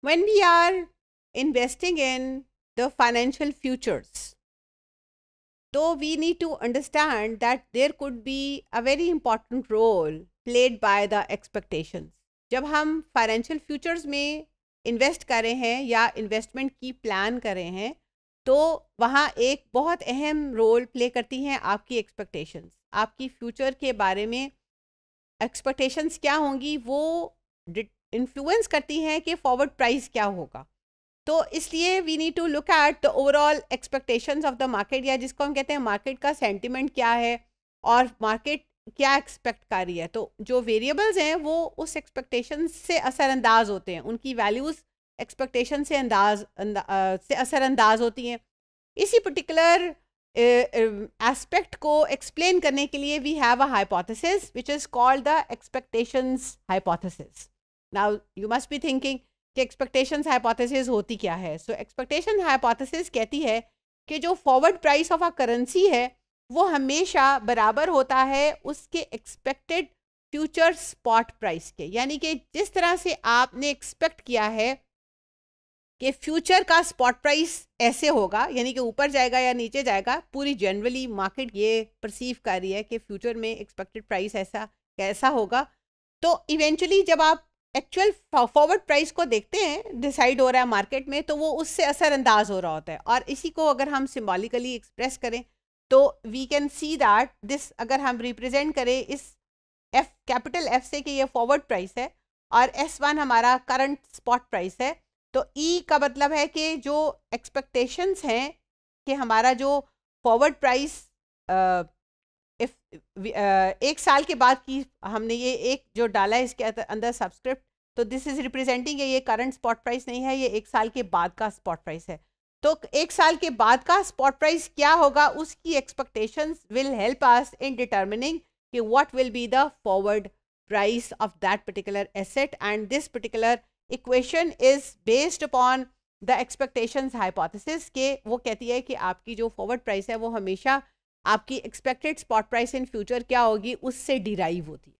when we are investing in the financial futures, so we need to understand that there could be a very important role played by the expectations. jab hum financial futures mein invest kar rahe hain ya investment ki plan kar rahe hain to wahan ek bahut ahem role play karti hain aapki expectations aapki future ke bare mein expectations kya hongi wo influence करती हैं कि forward price क्या होगा तो इसलिए we need to look at the overall expectations of the market या जिसको हम कहते हैं मार्केट का सेंटिमेंट क्या है और मार्केट क्या एक्सपेक्ट कर रही है तो जो वेरिएबल्स हैं वो उस एक्सपेक्टेशन से असरअंदाज होते हैं उनकी वैल्यूज़ एक्सपेक्टेशन से अंदाज अंदा, से असरअंदाज होती हैं इसी पर्टिकुलर एस्पेक्ट को एक्सप्लेन करने के लिए we have a hypothesis which is called the expectations hypothesis now you must be thinking कि एक्सपेक्टेशन हाइपोथेसिस होती क्या है सो एक्सपेक्टेशन हाइपोथेसिस कहती है कि जो forward price of a currency है वो हमेशा बराबर होता है उसके एक्सपेक्टेड फ्यूचर स्पॉट प्राइस के यानी कि जिस तरह से आपने एक्सपेक्ट किया है कि फ्यूचर का स्पॉट प्राइस ऐसे होगा यानी कि ऊपर जाएगा या नीचे जाएगा पूरी जनरली मार्केट ये परसीव कर रही है कि फ्यूचर में एक्सपेक्टेड प्राइस ऐसा कैसा होगा तो इवेंचुअली जब आप एक्चुअल फॉरवर्ड प्राइस को देखते हैं डिसाइड हो रहा है मार्केट में तो वो उससे असरअंदाज हो रहा होता है और इसी को अगर हम सिम्बॉलिकली एक्सप्रेस करें तो we can see that this अगर हम रिप्रेजेंट करें इस एफ कैपिटल एफ से कि ये फॉरवर्ड प्राइस है और एस वन हमारा करंट स्पॉट प्राइस है तो ई e का मतलब है कि जो एक्सपेक्टेशंस हैं कि हमारा जो फॉरवर्ड प्राइस इफ एक साल के बाद की हमने ये एक जो डाला है इसके अंदर सब्सक्रिप्ट तो दिस इज रिप्रेजेंटिंग ये करंट स्पॉट प्राइस नहीं है ये एक साल के बाद का स्पॉट प्राइस है तो एक साल के बाद का स्पॉट प्राइस क्या होगा उसकी expectation will help us in determining कि what will be the forward price of that particular asset and this particular equation is based upon the expectation hypothesis के वो कहती है कि आपकी जो फॉरवर्ड प्राइस है वो हमेशा आपकी expected spot price in future क्या होगी उससे डिराइव होती है